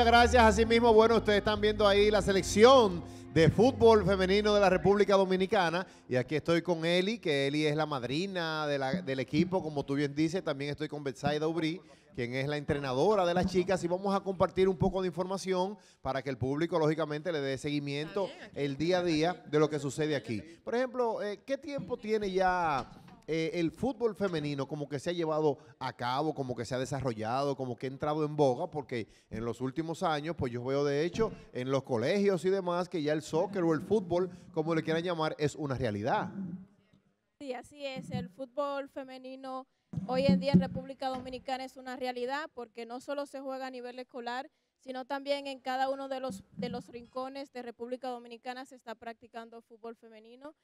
a gracias. mismo bueno, ustedes están viendo ahí la selección de fútbol femenino de la República Dominicana. Y aquí estoy con Eli, que Eli es la madrina del equipo, como tú bien dices. También estoy con Betsaida Ubrí, quien es la entrenadora de las chicas. Y vamos a compartir un poco de información para que el público, lógicamente, le dé seguimiento el día a día de lo que sucede aquí. Por ejemplo, eh, ¿qué tiempo tiene ya eh, el fútbol femenino como que se ha llevado a cabo, como que se ha desarrollado, como que ha entrado en boga, porque en los últimos años, pues yo veo de hecho en los colegios y demás que ya el soccer o el fútbol, como le quieran llamar, es una realidad. Sí, así es. El fútbol femenino hoy en día en República Dominicana es una realidad porque no solo se juega a nivel escolar, sino también en cada uno de los, de los rincones de República Dominicana se está practicando fútbol femenino.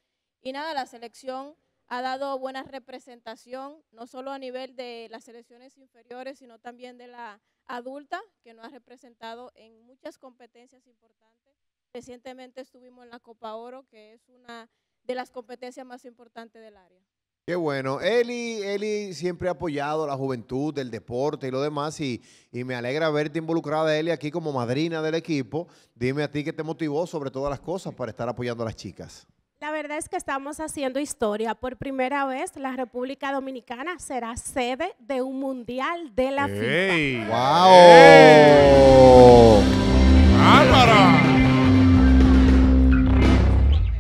Y nada, la selección ha dado buena representación, no solo a nivel de las selecciones inferiores, sino también de la adulta, que nos ha representado en muchas competencias importantes. Recientemente estuvimos en la Copa Oro, que es una de las competencias más importantes del área. Qué bueno. Eli, Eli siempre ha apoyado la juventud, el deporte y lo demás. Y, y, me alegra verte involucrada, Eli, aquí como madrina del equipo. Dime a ti qué te motivó sobre todas las cosas para estar apoyando a las chicas. La verdad es que estamos haciendo historia. Por primera vez, la República Dominicana será sede de un mundial de la hey, FIFA. ¡Wow! ¡Álvaro!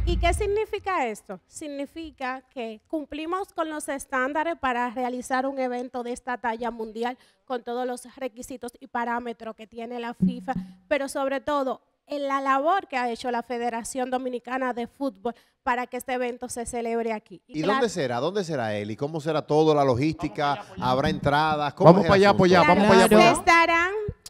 ¿Y qué significa esto? Significa que cumplimos con los estándares para realizar un evento de esta talla mundial con todos los requisitos y parámetros que tiene la FIFA, pero sobre todo en la labor que ha hecho la Federación Dominicana de Fútbol para que este evento se celebre aquí. ¿Y, dónde será? ¿Dónde será él? ¿Y cómo será todo? ¿La logística? ¿Habrá entradas? vamos para allá pues vamos para allá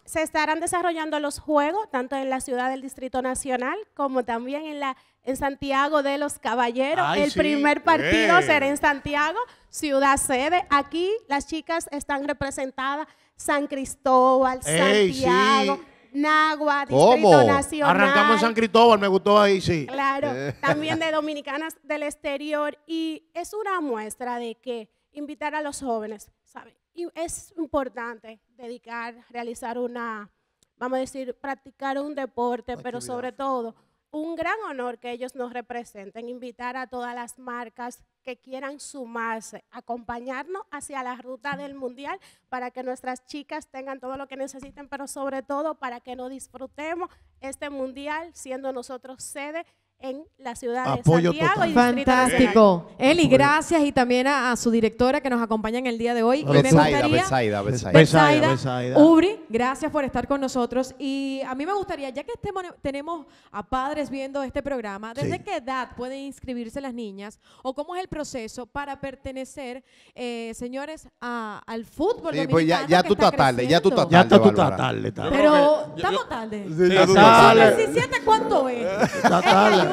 Se estarán, desarrollando los juegos, tanto en la ciudad del Distrito Nacional como también en la en Santiago de los Caballeros. el primer partido eh. será en Santiago, ciudad sede. Aquí las chicas están representadas San Cristóbal, Santiago. Nagua, Distrito Nacional. Arrancamos en San Cristóbal, me gustó ahí, sí. Claro, eh. también de dominicanas del exterior. Y es una muestra de que invitar a los jóvenes, ¿sabes? Y es importante dedicar, realizar una, vamos a decir, practicar un deporte, pero sobre todo un gran honor que ellos nos representen, invitar a todas las marcas que quieran sumarse, acompañarnos hacia la ruta del mundial para que nuestras chicas tengan todo lo que necesiten, pero sobre todo para que nos disfrutemos este mundial siendo nosotros sede en la ciudad de Santiago. Y Fantástico. Eli, gracias y también a, su directora que nos acompaña en el día de hoy. Besaida, Ubri, gracias por estar con nosotros. Y a mí me gustaría, ya que este tenemos a padres viendo este programa, ¿desde qué edad pueden inscribirse las niñas o cómo es el proceso para pertenecer, eh, señores, a, al fútbol? Sí, pues ya, tú estás está tarde, ya tú estás tarde. Ya tú estás tarde, Pero estamos tarde. Sí, ¿cuánto es? Está tarde.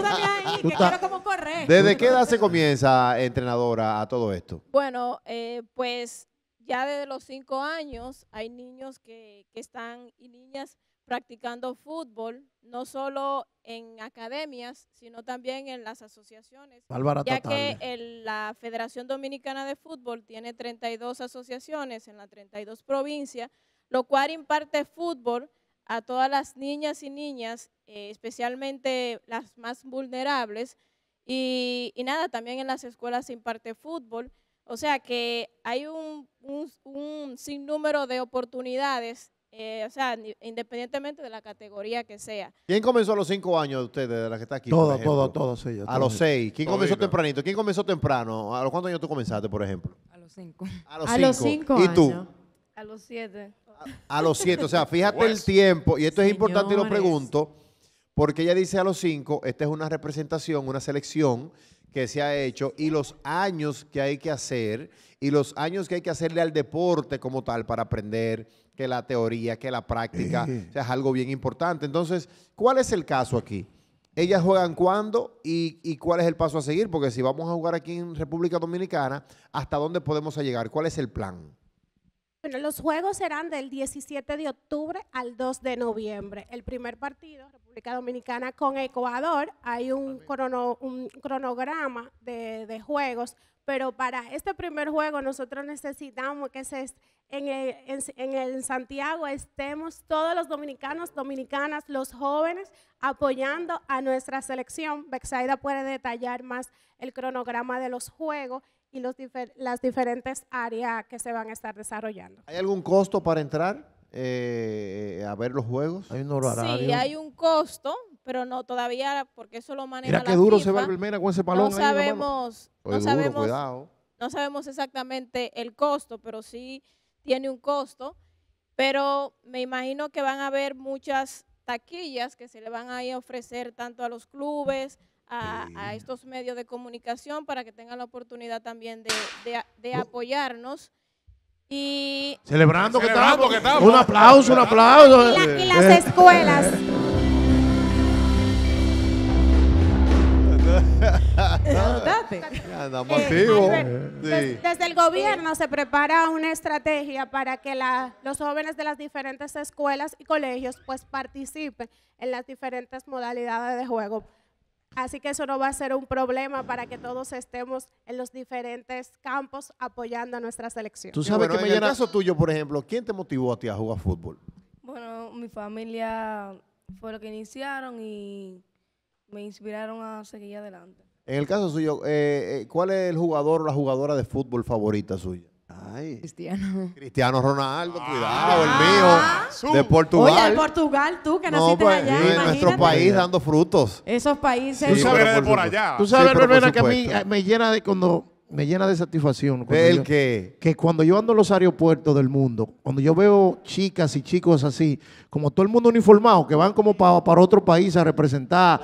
¿Desde qué edad se comienza, entrenadora, a todo esto? Bueno, eh, pues ya desde los cinco años hay niños que, están y niñas practicando fútbol, no solo en academias, sino también en las asociaciones, ya que la Federación Dominicana de Fútbol tiene 32 asociaciones en las 32 provincias, lo cual imparte fútbol a todas las niñas y niñas, eh, especialmente las más vulnerables. Y, nada, también en las escuelas se imparte fútbol. O sea que hay un, un, sinnúmero de oportunidades, eh, o sea, independientemente de la categoría que sea. ¿Quién comenzó a los cinco años de ustedes, de las que está aquí? Todo, todo, todos ellos A los seis. ¿Quién comenzó tempranito? ¿Quién comenzó temprano? ¿A los cuántos años tú comenzaste, por ejemplo? A los cinco. A los, cinco. ¿Y tú? A los siete. A, los siete, o sea, fíjate el pues, tiempo, y esto es importante y lo pregunto, porque ella dice a los cinco, esta es una representación, una selección que se ha hecho y los años que hay que hacer y los años que hay que hacerle al deporte como tal para aprender que la teoría, que la práctica, eh. sea, es algo bien importante. Entonces, ¿cuál es el caso aquí? ¿Ellas juegan cuándo y, y, cuál es el paso a seguir? Porque si vamos a jugar aquí en República Dominicana, ¿hasta dónde podemos llegar? ¿Cuál es el plan? Bueno, los juegos serán del 17 de octubre al 2 de noviembre. El primer partido, República Dominicana con Ecuador, hay un, un cronograma de juegos pero para este primer juego nosotros necesitamos que se en, el, en, el Santiago estemos todos los dominicanos, dominicanas, los jóvenes apoyando a nuestra selección. Bexaida puede detallar más el cronograma de los juegos y los las diferentes áreas que se van a estar desarrollando. ¿Hay algún costo para entrar eh, a ver los juegos? ¿Hay un horario? Sí, hay un costo pero no, todavía, porque eso lo maneja Mira qué la duro se va con ese palón. No sabemos, no sabemos, exactamente el costo, pero sí tiene un costo. Pero me imagino que van a haber muchas taquillas que se le van a, ir a ofrecer tanto a los clubes, a, estos medios de comunicación, para que tengan la oportunidad también de, oh. apoyarnos. Y celebrando, que, estamos. Un aplauso, un aplauso. y, las escuelas. Eh. Eh, pues, desde el gobierno se prepara una estrategia para que los jóvenes de las diferentes escuelas y colegios pues participen en las diferentes modalidades de juego. Así que eso no va a ser un problema para que todos estemos en los diferentes campos apoyando a nuestra selección. Tú sabes que en el caso tuyo, por ejemplo, ¿quién te motivó a ti a jugar fútbol? Bueno, mi familia fue lo que iniciaron y me inspiraron a seguir adelante. En el caso suyo, eh, eh, ¿cuál es el jugador o la jugadora de fútbol favorita suya? Ay. Cristiano. Cristiano Ronaldo, ah. cuidado, el mío. De Portugal. Oye, de Portugal, tú que naciste pues, allá. En nuestro país dando frutos. Esos países. Tú sabes, de por, allá. Tú sabes, sí, que a mí eh, me llena de cuando me llena de satisfacción. que cuando yo ando en los aeropuertos del mundo, cuando yo veo chicas y chicos así, como todo el mundo uniformado, que van como para, otro país a representar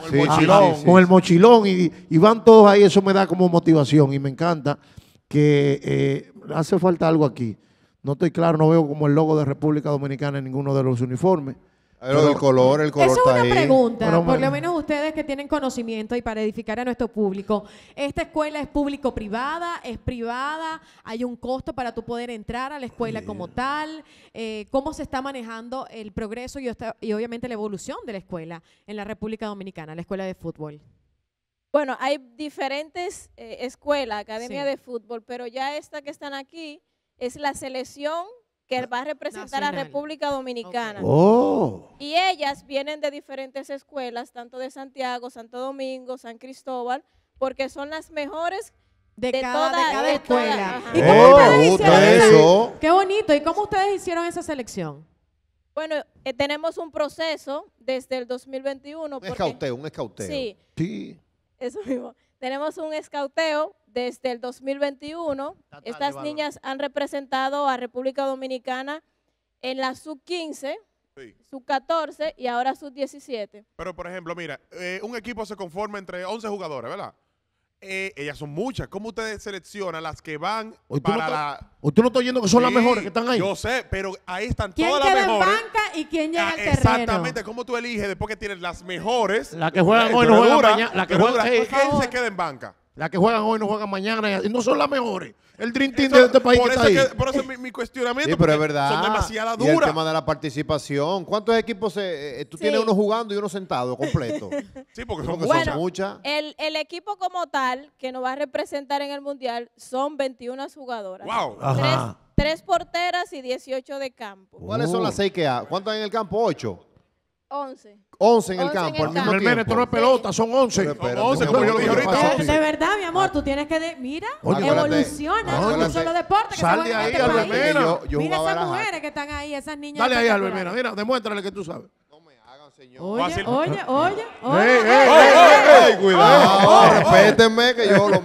con el mochilón, y, van todos ahí, eso me da como motivación y me encanta que eh, hace falta algo aquí. No estoy claro, no veo como el logo de República Dominicana en ninguno de los uniformes. Pero el color, el color es una pregunta. por lo menos ustedes que tienen conocimiento y para edificar a nuestro público. ¿Esta escuela es público-privada? ¿Es privada? ¿Hay un costo para tú poder entrar a la escuela como tal? Eh, ¿Cómo se está manejando el progreso y, obviamente la evolución de la escuela en la República Dominicana, la escuela de fútbol? Bueno, hay diferentes eh, escuelas, academia de fútbol, pero ya esta que están aquí es la selección que va a representar a República Dominicana. Oh. Y ellas vienen de diferentes escuelas, tanto de Santiago, Santo Domingo, San Cristóbal, porque son las mejores de, cada, escuela. Eh, ¿Y cómo ustedes hicieron eso. Qué bonito. ¿Y cómo ustedes hicieron esa selección? Bueno, eh, tenemos un proceso desde el 2021. Un escauteo, un escauteo. Sí. sí. Eso mismo. Tenemos un escauteo desde el 2021. Estas niñas han representado a República Dominicana en la sub-15, sub-14 y ahora sub-17. Pero, por ejemplo, mira, eh, un equipo se conforma entre 11 jugadores, ¿verdad? Eh, ellas son muchas. ¿Cómo ustedes seleccionan las que van para la... Usted no está oyendo que son las mejores que están ahí. Yo sé, pero ahí están todas las mejores. ¿Quién banca y quién llega ah, al terreno? Exactamente. ¿Cómo tú eliges después que tienes las mejores? Las que juegan que ¿Quién se queda en banca? Las que juegan hoy no juegan mañana. Y no son las mejores. El Dream de este país por está ahí. por eso mi, mi cuestionamiento. es verdad. Son demasiadas duras. el tema de la participación. ¿Cuántos equipos eh, tú tienes uno jugando y uno sentado completo? sí, porque son, muchas. El, el, equipo como tal que nos va a representar en el Mundial son 21 jugadoras. ¡Wow! Tres, porteras y 18 de campo. ¿Cuáles son las seis que hay? ¿Cuántas hay en el campo? ¿Ocho? 11. 11 en el campo, al mismo tiempo. esto no es pelota, son 11. 11, como yo lo dije ahorita. De, verdad, mi amor, tú tienes que. de- mira, Oye, evoluciona. No es son los deportes que Sal de ahí, este mira esas mujeres que están ahí, esas niñas. Dale ahí, al mira, mira, demuéstrale que tú sabes. No me hagan, señor. Oye, oye, oye. oye, oye. ey, ey, cuidado, respétenme que yo lo,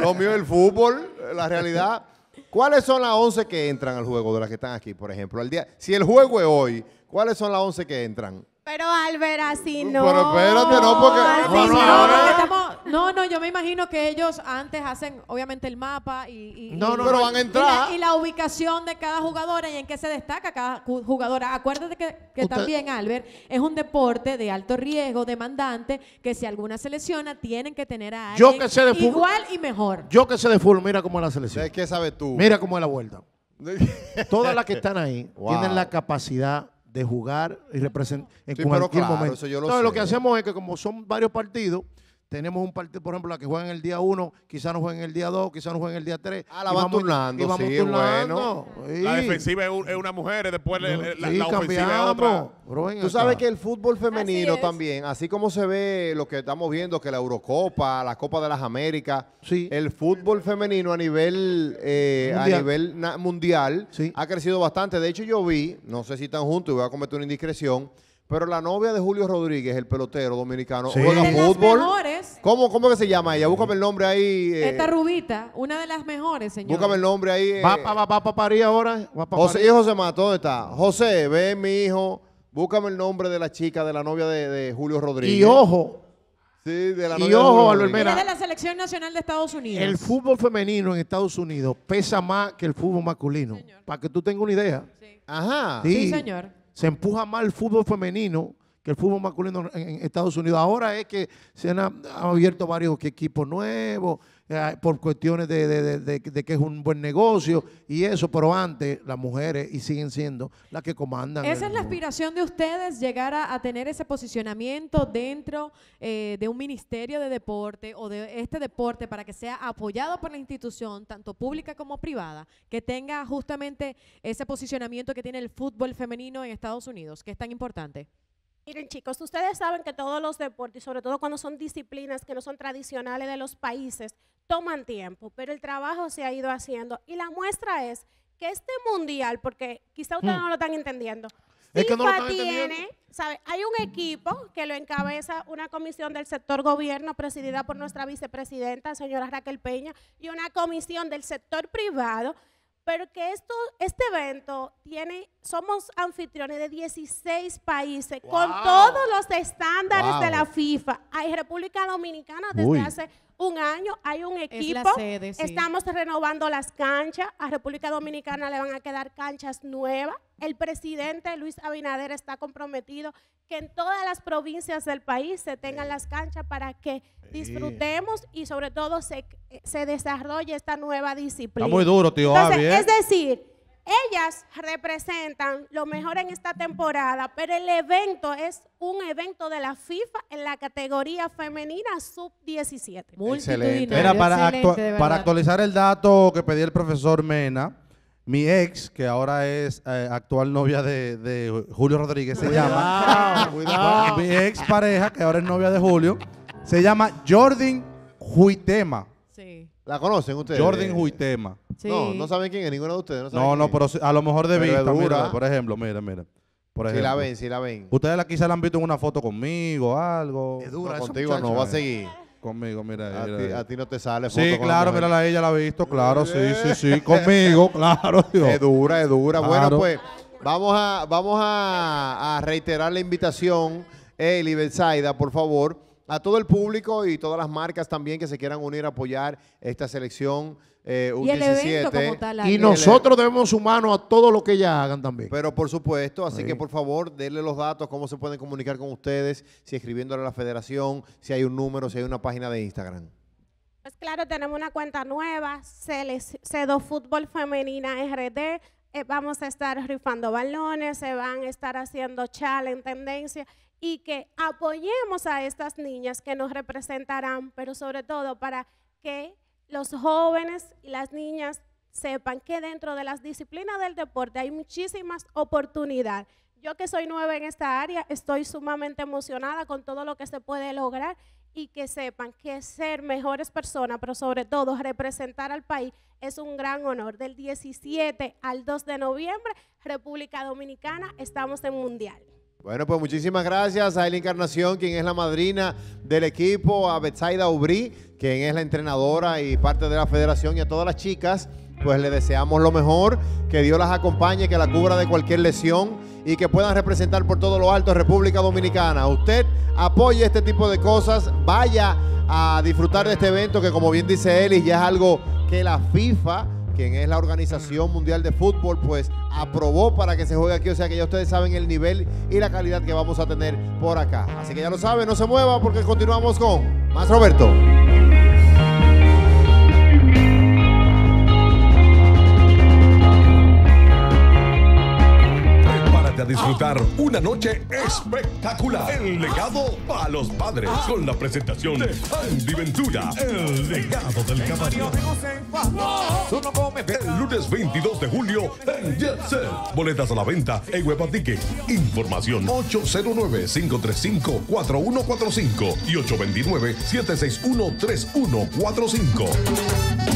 lo mío es el fútbol, la realidad. ¿Cuáles son las 11 que entran al juego de las que están aquí, por ejemplo? día, si el juego es hoy, ¿cuáles son las 11 que entran? Pero Albert, así no. Pero espérate, no, porque. no, no, yo me imagino que ellos antes hacen, obviamente, el mapa y. no, no, pero van a entrar. Y la, ubicación de cada jugadora y en qué se destaca cada jugadora. Acuérdate que, que también, Albert, es un deporte de alto riesgo, demandante, que si alguna selecciona tienen que tener a alguien yo igual y mejor. Yo que sé de fútbol, mira cómo es la selección. ¿Qué sabes tú? Mira cómo es la vuelta. Todas las que están ahí tienen la capacidad de jugar y representar en cualquier momento. Entonces, lo que hacemos es que como son varios partidos, tenemos un partido, por ejemplo, la que juega en el día 1, quizás no juega en el día 2, quizás no juega en el día 3. Ah, la van turnando, vamos sí, bueno. La defensiva es una mujer, y después la, ofensiva es Tú sabes que el fútbol femenino también, así como se ve lo que estamos viendo, que la Eurocopa, la Copa de las Américas, el fútbol femenino a nivel, eh, A nivel mundial ha crecido bastante. De hecho, yo vi, no sé si están juntos y voy a cometer una indiscreción, pero la novia de Julio Rodríguez, el pelotero dominicano, juega fútbol. ¿Cómo, que se llama ella? Búscame el nombre ahí. Eh. Esta rubita, una de las mejores, señor. búscame el nombre ahí. Papá Va eh. para ahora. José, y José Mato, ¿dónde está? José, ve mi hijo. Búscame el nombre de la chica, de la novia de, Julio Rodríguez. Y ojo, Sí, de la novia de Julio de la selección nacional de Estados Unidos. el fútbol femenino en Estados Unidos pesa más que el fútbol masculino. Para que tú tengas una idea. Ajá. Sí, señor se empuja mal el fútbol femenino que el fútbol masculino en Estados Unidos. Ahora es que se han, abierto varios equipos nuevos eh, por cuestiones de, que es un buen negocio y eso, pero antes las mujeres y siguen siendo las que comandan. Esa es la aspiración de ustedes, llegar a, tener ese posicionamiento dentro eh, de un ministerio de deporte o de este deporte para que sea apoyado por la institución, tanto pública como privada, que tenga justamente ese posicionamiento que tiene el fútbol femenino en Estados Unidos, que es tan importante. Miren chicos, ustedes saben que todos los deportes, sobre todo cuando son disciplinas que no son tradicionales de los países, toman tiempo, pero el trabajo se ha ido haciendo. Y la muestra es que este mundial, porque quizá ustedes mm. no lo están entendiendo, hay un equipo que lo encabeza una comisión del sector gobierno presidida por nuestra vicepresidenta, señora Raquel Peña, y una comisión del sector privado, pero que esto, este evento tiene somos anfitriones de 16 países con todos los estándares de la FIFA. Hay República Dominicana desde hace un año, hay un equipo. Estamos renovando las canchas. A República Dominicana le van a quedar canchas nuevas. El presidente Luis Abinader está comprometido que en todas las provincias del país se tengan las canchas para que disfrutemos y sobre todo se, se desarrolle esta nueva disciplina. Está muy duro, tío. ¿eh? es decir, ellas representan lo mejor en esta temporada, pero el evento es un evento de la FIFA en la categoría femenina sub-17. Excelente. para, actualizar el dato que pedí el profesor Mena, mi ex, que ahora es eh, actual novia de, Julio Rodríguez, se llama. Mi ex pareja, que ahora es novia de Julio, se llama Jordan Huitema. Sí. ¿La conocen ustedes? Jordan Huitema. No, no saben quién es ninguno de ustedes. No, no, no, pero a lo mejor de vista, por ejemplo, mira, mira. Por Si la ven, si la ven. Ustedes la, quizá la han visto en una foto conmigo, algo. Es dura, contigo no va a seguir. Conmigo, mira. A ti, no te sale foto Sí, claro, mira, ella la ha visto, claro, sí, sí, eh. sí, conmigo, claro. Es dura, es dura. Bueno, pues vamos a, vamos a, a reiterar la invitación, Eli Belsaida, por favor, a todo el público y todas las marcas también que se quieran unir a apoyar esta selección U17. Eh, y, el evento y nosotros debemos mano a todo lo que ellas hagan también. Pero por supuesto, así que por favor, denle los datos, cómo se pueden comunicar con ustedes, si escribiéndole a la federación, si hay un número, si hay una página de Instagram. Pues claro, tenemos una cuenta nueva, Cedo Fútbol Femenina RD. Eh, vamos a estar rifando balones, se van a estar haciendo en tendencia y que apoyemos a estas niñas que nos representarán, pero sobre todo para que los jóvenes y las niñas sepan que dentro de las disciplinas del deporte hay muchísimas oportunidades. Yo que soy nueva en esta área, estoy sumamente emocionada con todo lo que se puede lograr y que sepan que ser mejores personas, pero sobre todo representar al país, es un gran honor. Del 17 al 2 de noviembre, República Dominicana, estamos en Mundial. Bueno, pues muchísimas gracias a Eli Encarnación, quien es la madrina del equipo, a Betsaida Ubrí, quien es la entrenadora y parte de la federación, y a todas las chicas, pues le deseamos lo mejor, que Dios las acompañe, que la cubra de cualquier lesión y que puedan representar por todo lo alto República Dominicana. Usted apoye este tipo de cosas, vaya a disfrutar de este evento que como bien dice Eli, ya es algo que la FIFA quien es la Organización Mundial de Fútbol, pues aprobó para que se juegue aquí. O sea que ya ustedes saben el nivel y la calidad que vamos a tener por acá. Así que ya lo saben, no se muevan porque continuamos con más Roberto. disfrutar una noche espectacular. El legado a los padres con la presentación de Andy Ventura, el legado del caballo. El lunes 22 de julio en Set. Boletas a la venta en Hueva Información 809-535-4145 y 829-761-3145.